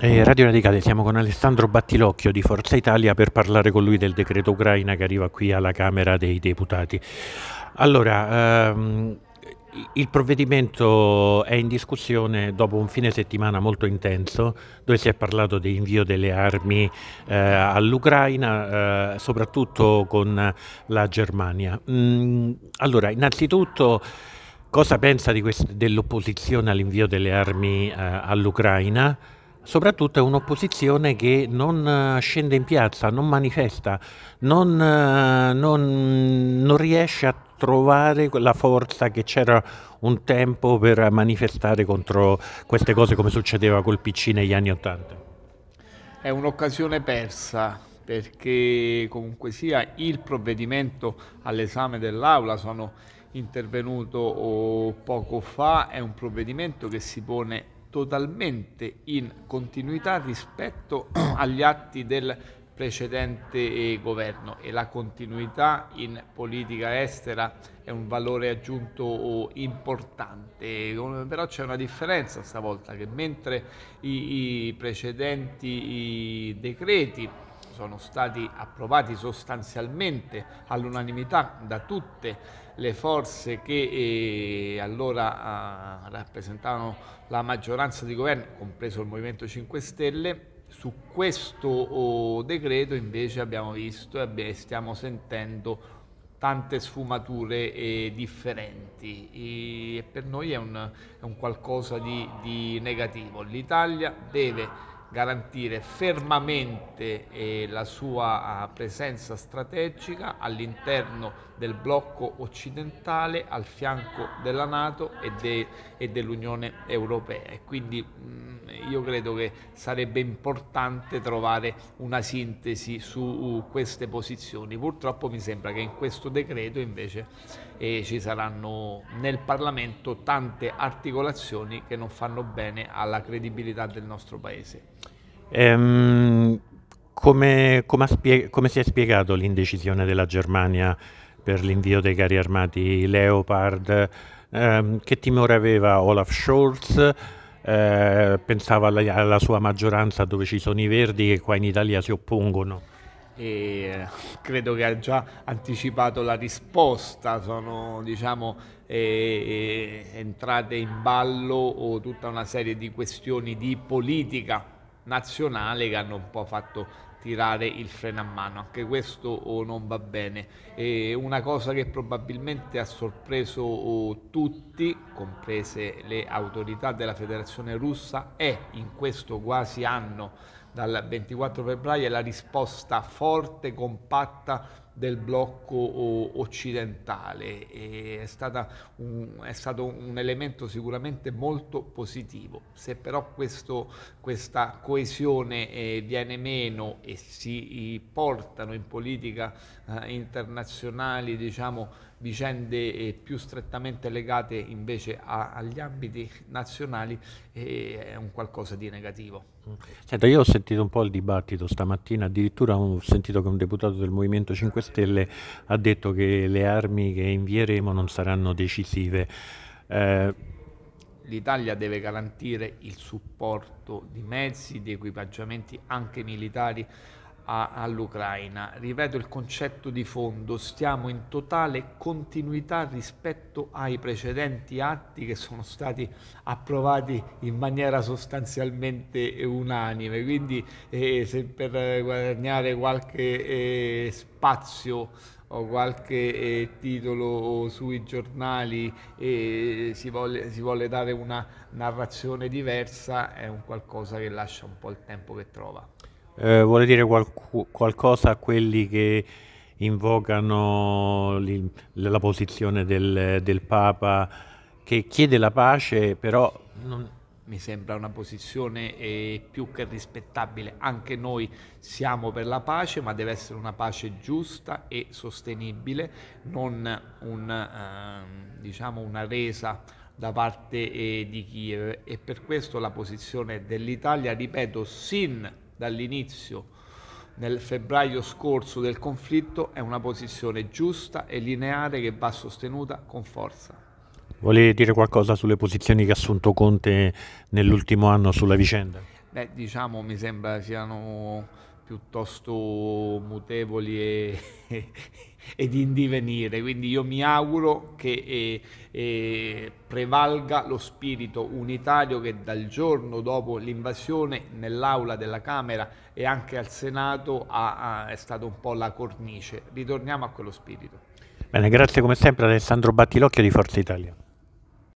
Eh, Radio Radicale, siamo con Alessandro Battilocchio di Forza Italia per parlare con lui del decreto ucraina che arriva qui alla Camera dei Deputati. Allora, ehm, il provvedimento è in discussione dopo un fine settimana molto intenso dove si è parlato dell'invio delle armi eh, all'Ucraina, eh, soprattutto con la Germania. Mm, allora, innanzitutto... Cosa pensa dell'opposizione all'invio delle armi eh, all'Ucraina? soprattutto è un'opposizione che non eh, scende in piazza, non manifesta, non, eh, non, non riesce a trovare quella forza che c'era un tempo per manifestare contro queste cose come succedeva col PC negli anni Ottanta. È un'occasione persa perché comunque sia il provvedimento all'esame dell'Aula sono intervenuto oh, poco fa, è un provvedimento che si pone totalmente in continuità rispetto agli atti del precedente eh, governo e la continuità in politica estera è un valore aggiunto eh, importante, però c'è una differenza stavolta che mentre i, precedenti decreti sono stati approvati sostanzialmente all'unanimità da tutte le forze che eh, allora eh, rappresentavano la maggioranza di governo, compreso il Movimento 5 Stelle, su questo oh, decreto invece abbiamo visto e stiamo sentendo tante sfumature eh, differenti e per noi è un, è un qualcosa di, di negativo. L'Italia deve garantire fermamente eh, la sua ah, presenza strategica all'interno del blocco occidentale al fianco della Nato e, de, e dell'Unione Europea e quindi mh, mm, io credo che sarebbe importante trovare una sintesi su uh, queste posizioni. Purtroppo mi sembra che in questo decreto invece eh, ci saranno nel Parlamento tante articolazioni che non fanno bene alla credibilità del nostro Paese. Ehm, come, come, come si è spiegato l'indecisione della Germania per l'invio dei carri armati Leopard? Ehm, che timore aveva Olaf Scholz? Eh, pensava alla, alla, sua maggioranza dove ci sono i verdi che qua in Italia si oppongono. E credo che ha già anticipato la risposta, sono diciamo, eh, entrate in ballo tutta una serie di questioni di politica nazionale che hanno un po' fatto tirare il freno a mano, anche questo oh, non va bene. E una cosa che probabilmente ha sorpreso oh, tutti, comprese le autorità della Federazione russa, è in questo quasi anno dal 24 febbraio la risposta forte, compatta del blocco occidentale e è, un, è, stato un elemento sicuramente molto positivo. Se però questo, questa coesione eh, viene meno e si portano in politica eh, internazionali diciamo, vicende eh, più strettamente legate invece a, agli ambiti nazionali, eh, è un qualcosa di negativo. Senta, io ho sentito un po' il dibattito stamattina, addirittura ho sentito che un deputato del Movimento 5 Stelle Stelle ha detto che le armi che invieremo non saranno decisive. Eh, L'Italia deve garantire il supporto di mezzi, di equipaggiamenti anche militari a, all'Ucraina. Ripeto il concetto di fondo, stiamo in totale continuità rispetto ai precedenti atti che sono stati approvati in maniera sostanzialmente unanime, quindi eh, se per guadagnare qualche eh, spazio o qualche eh, titolo sui giornali e eh, si, si vuole, dare una narrazione diversa è un qualcosa che lascia un po' il tempo che trova eh, vuole dire qualcu- qualcosa a quelli che invocano li, la posizione del, del, Papa che chiede la pace, però... Non... Mi sembra una posizione eh, più che rispettabile. Anche noi siamo per la pace, ma deve essere una pace giusta e sostenibile, non un, eh, diciamo una resa da parte eh, di Kiev. E per questo la posizione dell'Italia, ripeto, sin dall'inizio nel febbraio scorso del conflitto è una posizione giusta e lineare che va sostenuta con forza. Volevi dire qualcosa sulle posizioni che ha assunto Conte nell'ultimo anno sulla vicenda? Beh, diciamo, mi sembra siano piuttosto mutevoli e, ed in divenire. Quindi io mi auguro che eh, eh, prevalga lo spirito unitario che dal giorno dopo l'invasione nell'aula della Camera e anche al Senato ha, ha, è stata un po' la cornice. Ritorniamo a quello spirito. Bene, grazie come sempre Alessandro Battilocchio di Forza Italia.